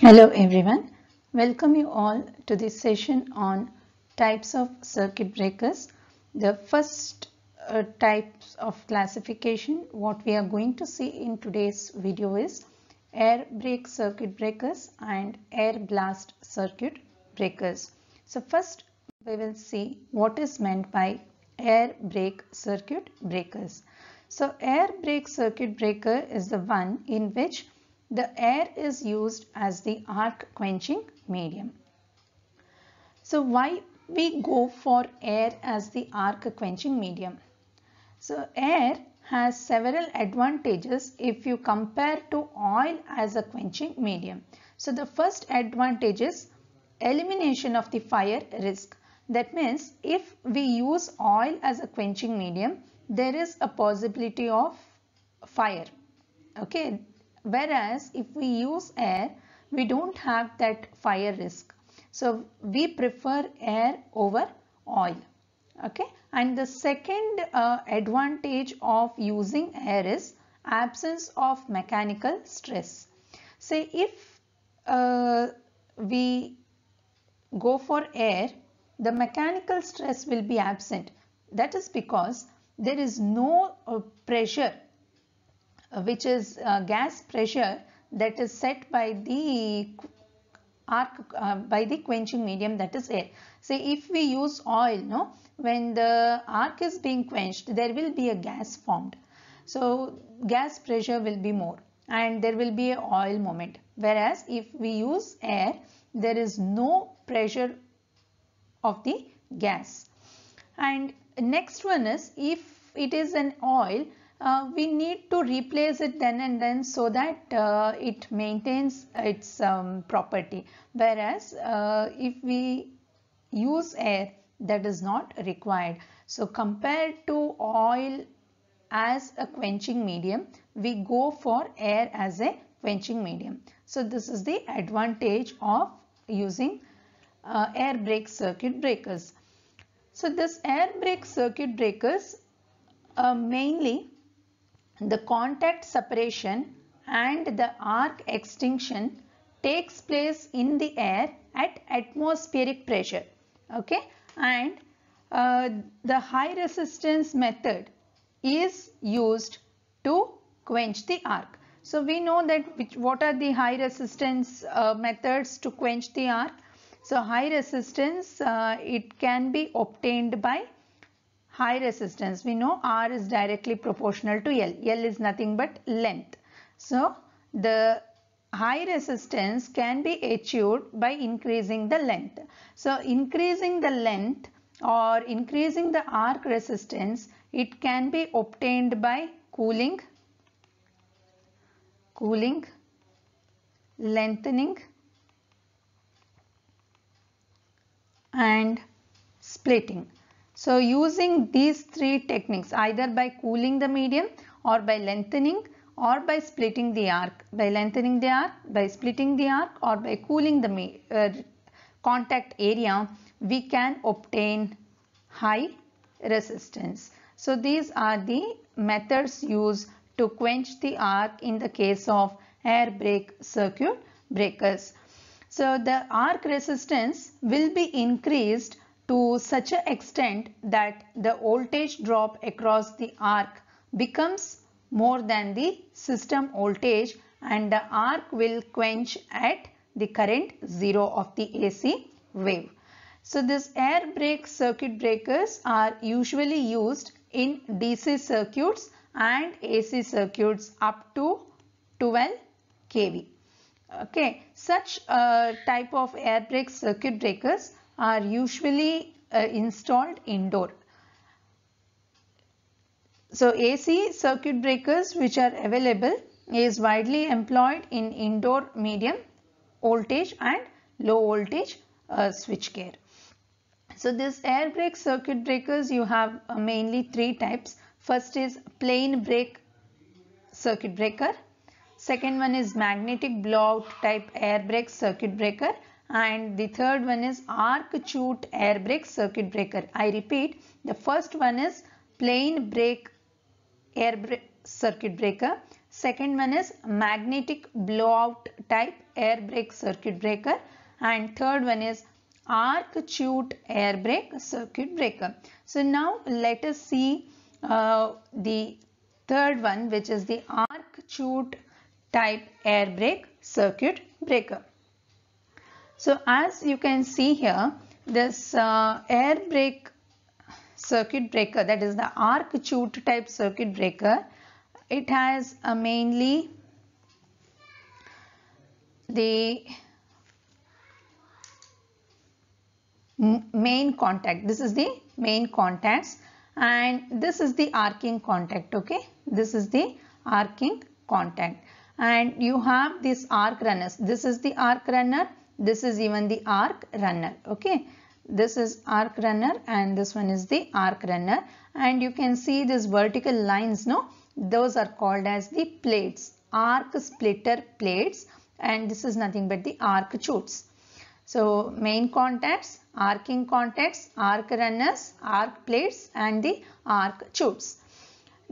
Hello everyone. Welcome you all to this session on types of circuit breakers. The first uh, type of classification what we are going to see in today's video is air brake circuit breakers and air blast circuit breakers. So first we will see what is meant by air brake circuit breakers. So air brake circuit breaker is the one in which the air is used as the arc quenching medium. So why we go for air as the arc quenching medium? So air has several advantages if you compare to oil as a quenching medium. So the first advantage is elimination of the fire risk. That means if we use oil as a quenching medium, there is a possibility of fire. Okay. Whereas if we use air, we don't have that fire risk. So we prefer air over oil. Okay. And the second uh, advantage of using air is absence of mechanical stress. Say if uh, we go for air, the mechanical stress will be absent. That is because there is no uh, pressure uh, which is uh, gas pressure that is set by the arc uh, by the quenching medium that is air. Say if we use oil, no, when the arc is being quenched, there will be a gas formed. So gas pressure will be more and there will be a oil moment. Whereas if we use air, there is no pressure of the gas. And next one is if it is an oil, uh, we need to replace it then and then so that uh, it maintains its um, property. Whereas uh, if we use air that is not required. So compared to oil as a quenching medium, we go for air as a quenching medium. So this is the advantage of using uh, air brake circuit breakers. So this air brake circuit breakers uh, mainly the contact separation and the arc extinction takes place in the air at atmospheric pressure. Okay, and uh, the high resistance method is used to quench the arc. So we know that which, what are the high resistance uh, methods to quench the arc. So high resistance uh, it can be obtained by high resistance. We know R is directly proportional to L. L is nothing but length. So the high resistance can be achieved by increasing the length. So increasing the length or increasing the arc resistance it can be obtained by cooling, cooling, lengthening and splitting. So using these three techniques either by cooling the medium or by lengthening or by splitting the arc, by lengthening the arc, by splitting the arc or by cooling the uh, contact area we can obtain high resistance. So these are the methods used to quench the arc in the case of air brake circuit breakers. So the arc resistance will be increased to such an extent that the voltage drop across the arc becomes more than the system voltage and the arc will quench at the current 0 of the AC wave. So this air brake circuit breakers are usually used in DC circuits and AC circuits up to 12 kV. Okay, such uh, type of air brake circuit breakers are usually uh, installed indoor. So AC circuit breakers which are available is widely employed in indoor medium voltage and low voltage uh, switchgear. So this air brake circuit breakers you have uh, mainly three types. First is plain brake circuit breaker. Second one is magnetic blowout type air brake circuit breaker and the third one is arc chute air brake circuit breaker. I repeat the first one is plain brake air brake circuit breaker. Second one is magnetic blowout type air brake circuit breaker and third one is arc chute air brake circuit breaker. So now let us see uh, the third one which is the arc chute type air brake circuit breaker. So as you can see here, this uh, air brake circuit breaker that is the arc chute type circuit breaker, it has a mainly the main contact. This is the main contacts and this is the arcing contact okay. This is the arcing contact and you have this arc runners. This is the arc runner this is even the arc runner. Okay. This is arc runner and this one is the arc runner. And you can see these vertical lines. No, those are called as the plates. Arc splitter plates. And this is nothing but the arc chutes. So main contacts, arcing contacts, arc runners, arc plates and the arc chutes.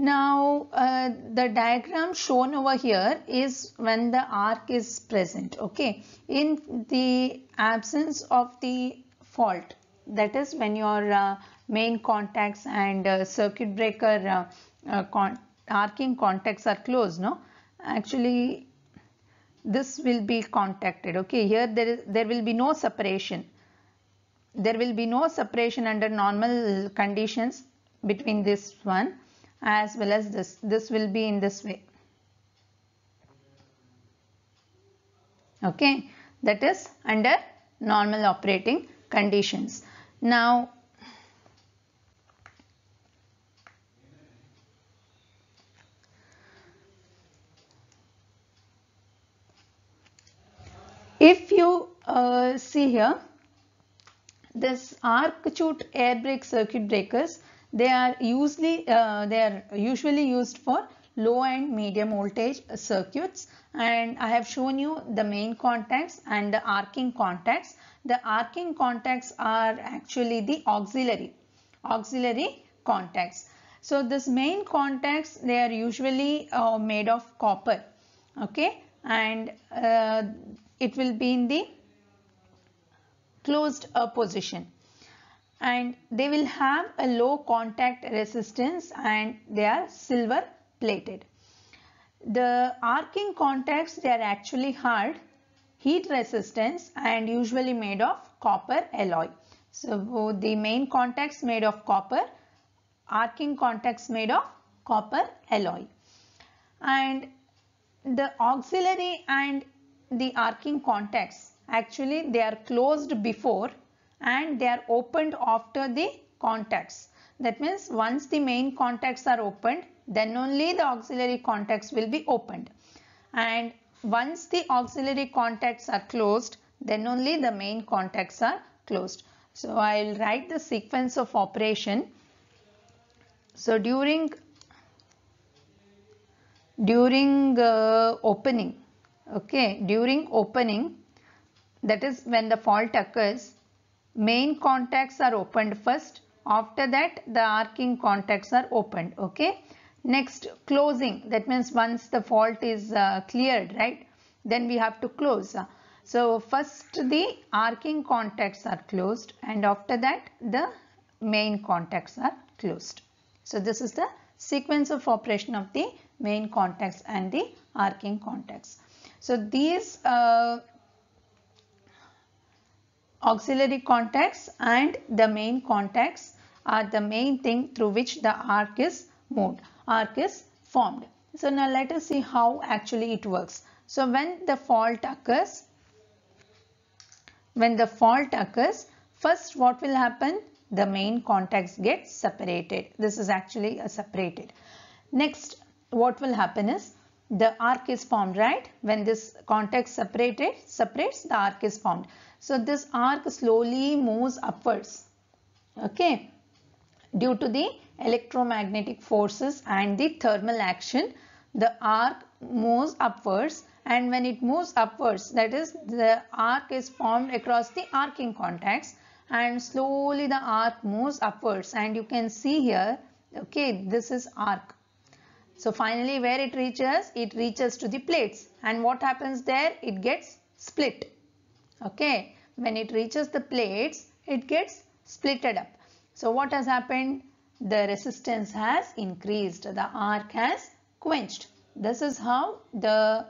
Now uh, the diagram shown over here is when the arc is present okay in the absence of the fault that is when your uh, main contacts and uh, circuit breaker uh, uh, con arcing contacts are closed no actually this will be contacted okay here there is there will be no separation there will be no separation under normal conditions between this one as well as this. This will be in this way. Okay, that is under normal operating conditions. Now, if you uh, see here, this arc chute air brake circuit breakers they are usually uh, they are usually used for low and medium voltage circuits and I have shown you the main contacts and the arcing contacts. The arcing contacts are actually the auxiliary auxiliary contacts. So this main contacts they are usually uh, made of copper okay and uh, it will be in the closed uh, position and they will have a low contact resistance and they are silver plated. The arcing contacts they are actually hard, heat resistance and usually made of copper alloy. So the main contacts made of copper, arcing contacts made of copper alloy. And the auxiliary and the arcing contacts actually they are closed before and they are opened after the contacts. That means once the main contacts are opened, then only the auxiliary contacts will be opened. And once the auxiliary contacts are closed, then only the main contacts are closed. So I will write the sequence of operation. So during during uh, opening, okay, during opening, that is when the fault occurs, main contacts are opened first. After that, the arcing contacts are opened. Okay. Next, closing. That means once the fault is uh, cleared, right? Then we have to close. So first the arcing contacts are closed and after that the main contacts are closed. So this is the sequence of operation of the main contacts and the arcing contacts. So these uh, Auxiliary contacts and the main contacts are the main thing through which the arc is moved, arc is formed. So now let us see how actually it works. So when the fault occurs, when the fault occurs, first what will happen? The main contacts get separated. This is actually a separated. Next, what will happen is the arc is formed, right? When this contact separated, separates, the arc is formed. So this arc slowly moves upwards. Okay. Due to the electromagnetic forces and the thermal action, the arc moves upwards and when it moves upwards, that is the arc is formed across the arcing contacts and slowly the arc moves upwards and you can see here, okay, this is arc. So finally where it reaches, it reaches to the plates and what happens there, it gets split. Okay. When it reaches the plates, it gets splitted up. So what has happened? The resistance has increased. The arc has quenched. This is how the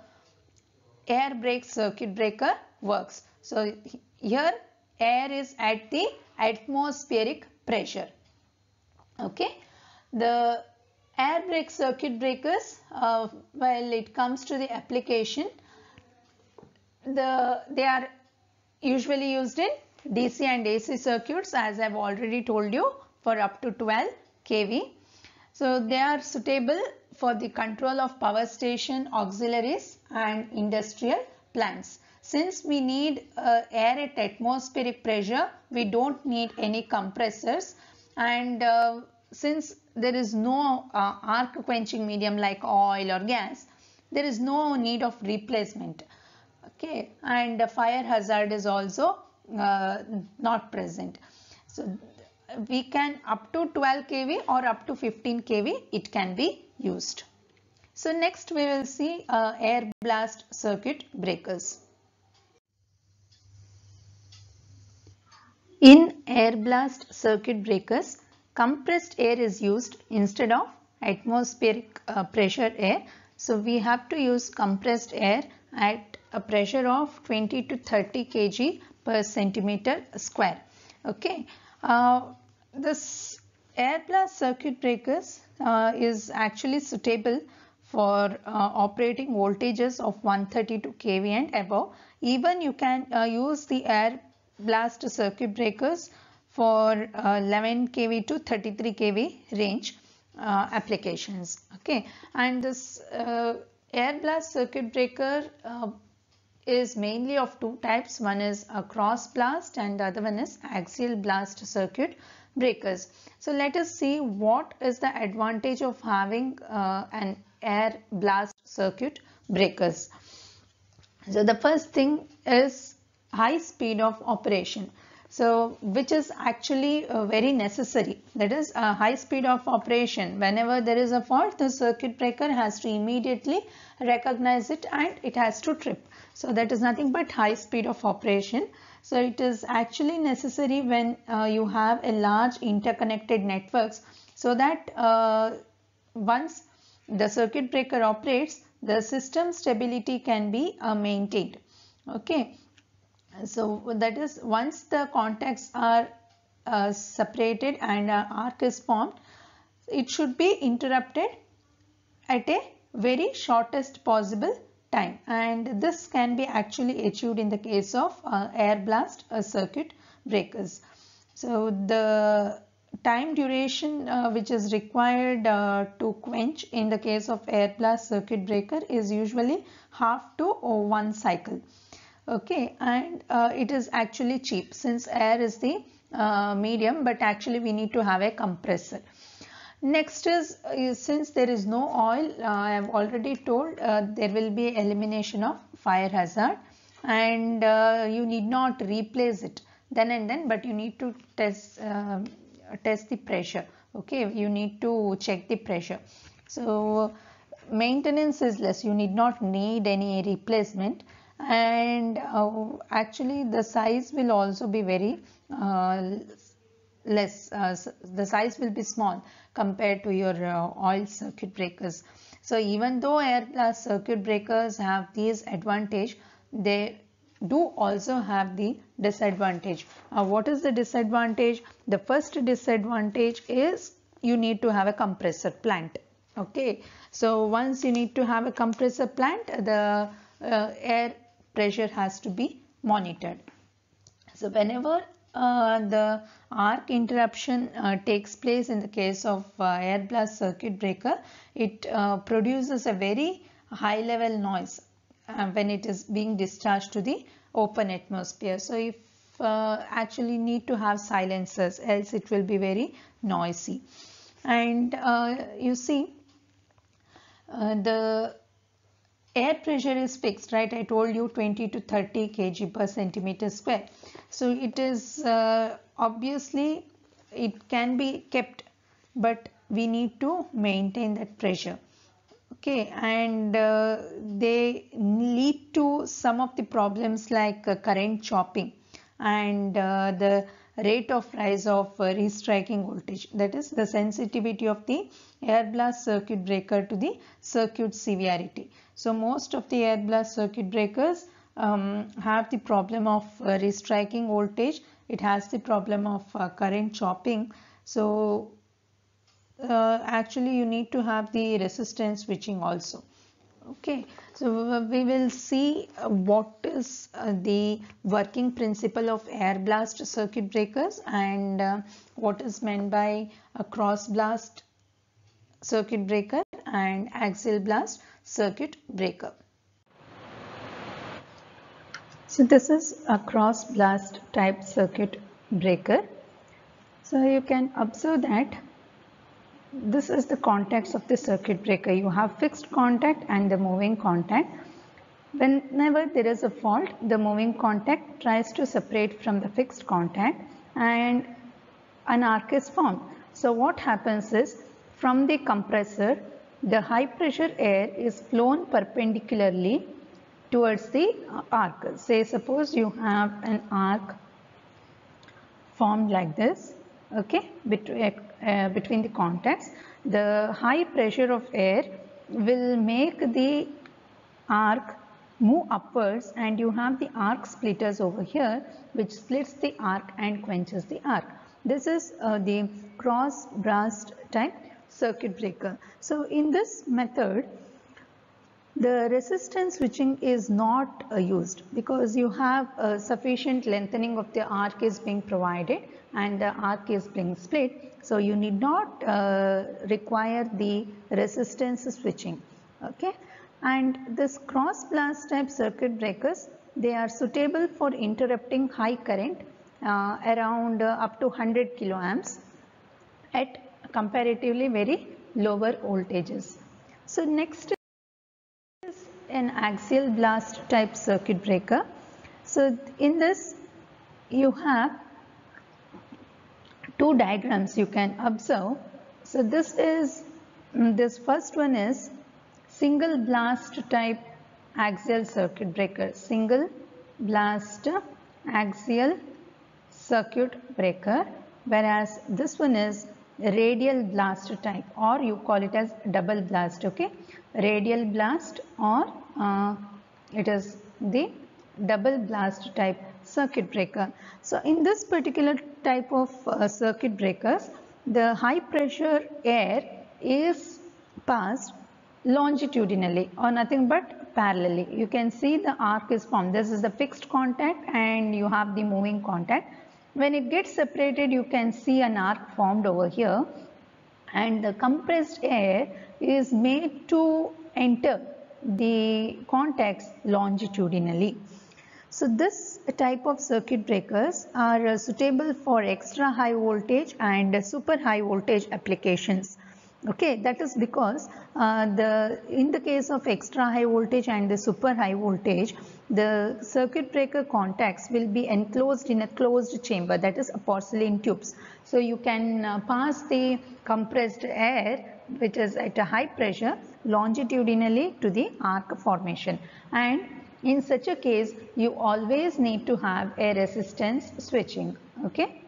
air brake circuit breaker works. So here air is at the atmospheric pressure. Okay. The air brake circuit breakers, uh, well it comes to the application, the, they are usually used in DC and AC circuits as I have already told you for up to 12 kV. So they are suitable for the control of power station auxiliaries and industrial plants. Since we need uh, air at atmospheric pressure, we don't need any compressors and uh, since there is no uh, arc quenching medium like oil or gas, there is no need of replacement okay and fire hazard is also uh, not present so we can up to 12 kV or up to 15 kV it can be used. So next we will see uh, air blast circuit breakers. In air blast circuit breakers compressed air is used instead of atmospheric uh, pressure air. So we have to use compressed air at a pressure of 20 to 30 kg per centimeter square. Okay. Uh, this air blast circuit breakers uh, is actually suitable for uh, operating voltages of 132 kV and above. Even you can uh, use the air blast circuit breakers for uh, 11 kV to 33 kV range uh, applications. Okay. And this air blast circuit breaker is mainly of two types. One is a cross blast and the other one is axial blast circuit breakers. So let us see what is the advantage of having uh, an air blast circuit breakers. So the first thing is high speed of operation. So which is actually uh, very necessary. That is a uh, high speed of operation. Whenever there is a fault, the circuit breaker has to immediately recognize it and it has to trip. So that is nothing but high speed of operation. So it is actually necessary when uh, you have a large interconnected networks so that uh, once the circuit breaker operates, the system stability can be uh, maintained. Okay, so that is once the contacts are uh, separated and uh, arc is formed, it should be interrupted at a very shortest possible time and this can be actually achieved in the case of uh, air blast uh, circuit breakers. So the time duration uh, which is required uh, to quench in the case of air blast circuit breaker is usually half to uh, one cycle okay and uh, it is actually cheap since air is the uh, medium but actually we need to have a compressor next is, is uh, since there is no oil uh, i have already told uh, there will be elimination of fire hazard and uh, you need not replace it then and then but you need to test um, test the pressure okay you need to check the pressure so maintenance is less you need not need any replacement and uh, actually the size will also be very uh, less uh, the size will be small compared to your uh, oil circuit breakers so even though air plus circuit breakers have these advantage they do also have the disadvantage uh, what is the disadvantage the first disadvantage is you need to have a compressor plant okay so once you need to have a compressor plant the uh, air pressure has to be monitored. So whenever uh, the arc interruption uh, takes place in the case of uh, air blast circuit breaker, it uh, produces a very high level noise uh, when it is being discharged to the open atmosphere. So if uh, actually need to have silencers else it will be very noisy and you see the air pressure is fixed right i told you 20 to 30 kg per centimeter square so it is uh, obviously it can be kept but we need to maintain that pressure okay and uh, they lead to some of the problems like uh, current chopping and uh, the rate of rise of uh, restriking voltage that is the sensitivity of the air blast circuit breaker to the circuit severity. So most of the air blast circuit breakers um, have the problem of uh, restriking voltage. It has the problem of uh, current chopping. So uh, actually you need to have the resistance switching also okay so we will see uh, what is uh, the working principle of air blast circuit breakers and uh, what is meant by a cross blast circuit breaker and axial blast circuit breaker so this is a cross blast type circuit breaker so you can observe that this is the context of the circuit breaker. You have fixed contact and the moving contact. Whenever there is a fault, the moving contact tries to separate from the fixed contact and an arc is formed. So what happens is from the compressor, the high pressure air is flown perpendicularly towards the arc. Say suppose you have an arc formed like this okay between uh, uh, between the contacts the high pressure of air will make the arc move upwards and you have the arc splitters over here which splits the arc and quenches the arc this is uh, the cross brassed type circuit breaker so in this method the resistance switching is not uh, used because you have sufficient lengthening of the arc is being provided and the arc is being split. So you need not uh, require the resistance switching. Okay. And this cross blast type circuit breakers, they are suitable for interrupting high current uh, around uh, up to 100 kilo amps at comparatively very lower voltages. So next an axial blast type circuit breaker. So in this you have two diagrams you can observe. So this is mm, this first one is single blast type axial circuit breaker single blast axial circuit breaker whereas this one is radial blast type or you call it as double blast okay radial blast or uh, it is the double blast type circuit breaker so in this particular type of uh, circuit breakers the high pressure air is passed longitudinally or nothing but parallelly you can see the arc is formed this is the fixed contact and you have the moving contact when it gets separated, you can see an arc formed over here and the compressed air is made to enter the contacts longitudinally. So this type of circuit breakers are uh, suitable for extra high voltage and super high voltage applications. Okay, that is because uh, the in the case of extra high voltage and the super high voltage, the circuit breaker contacts will be enclosed in a closed chamber that is a porcelain tubes. So you can uh, pass the compressed air which is at a high pressure longitudinally to the arc formation and in such a case you always need to have a resistance switching okay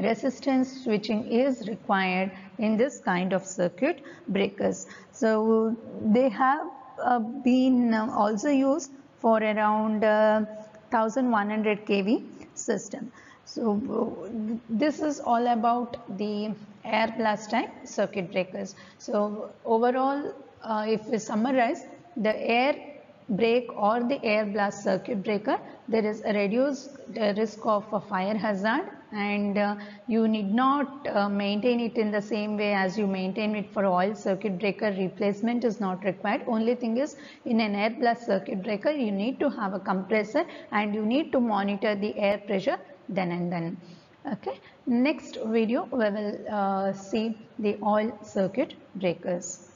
resistance switching is required in this kind of circuit breakers. So they have uh, been um, also used for around uh, 1100 kV system. So this is all about the air blast type circuit breakers. So overall uh, if we summarize the air break or the air blast circuit breaker, there is a reduced uh, risk of a fire hazard and uh, you need not uh, maintain it in the same way as you maintain it for oil circuit breaker replacement is not required only thing is in an air blast circuit breaker you need to have a compressor and you need to monitor the air pressure then and then okay next video we will uh, see the oil circuit breakers